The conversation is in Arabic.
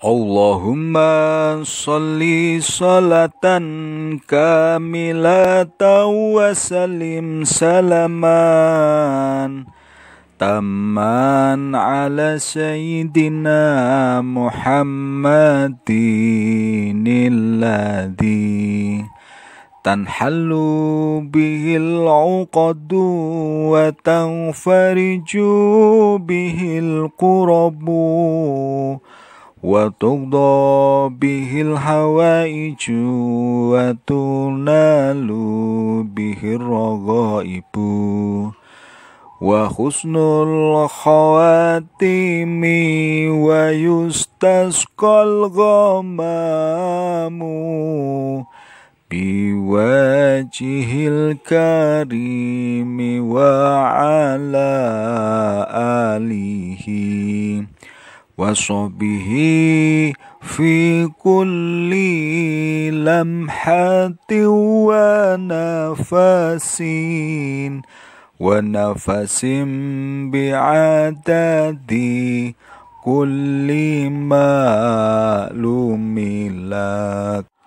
اللهم صل صلاة كاملة وسلم سلاما تما على سيدنا محمد الذي تنحل به العقد وتنفرج به القرب وتقضى به الحوائج وتنال به الرغائب وحسن الخواتم ويستسقى الغمام بوجه الكريم وعلى آله وصبه في كل لمحة ونفس ونفس بعدد كل ما لك